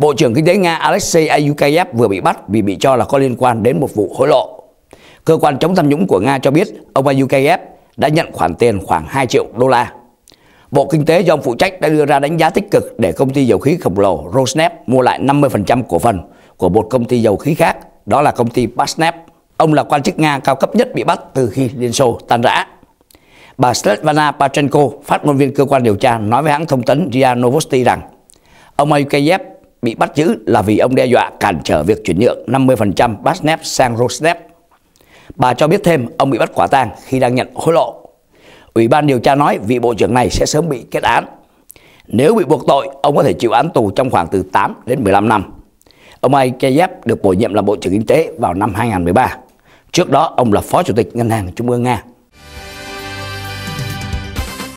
Bộ trưởng Kinh tế Nga Alexei Ayukayev vừa bị bắt vì bị cho là có liên quan đến một vụ hối lộ. Cơ quan chống tham nhũng của Nga cho biết ông Ayukayev đã nhận khoản tiền khoảng 2 triệu đô la. Bộ Kinh tế do ông phụ trách đã đưa ra đánh giá tích cực để công ty dầu khí khổng lồ Rosneft mua lại 50% cổ phần của một công ty dầu khí khác, đó là công ty Basneft. Ông là quan chức Nga cao cấp nhất bị bắt từ khi Liên Xô tan rã. Bà Svetlana Pachenko, phát ngôn viên cơ quan điều tra, nói với hãng thông tấn RIA Novosti rằng ông Ayukayev bị bắt giữ là vì ông đe dọa cản trở việc chuyển nhượng 50% Basnef sang Rosneft. Bà cho biết thêm ông bị bắt quả tang khi đang nhận hối lộ. Ủy ban điều tra nói vị bộ trưởng này sẽ sớm bị kết án. Nếu bị buộc tội, ông có thể chịu án tù trong khoảng từ 8 đến 15 năm. Ông Aikeyev được bổ nhiệm làm Bộ trưởng Kinh tế vào năm 2013. Trước đó, ông là Phó Chủ tịch Ngân hàng Trung ương Nga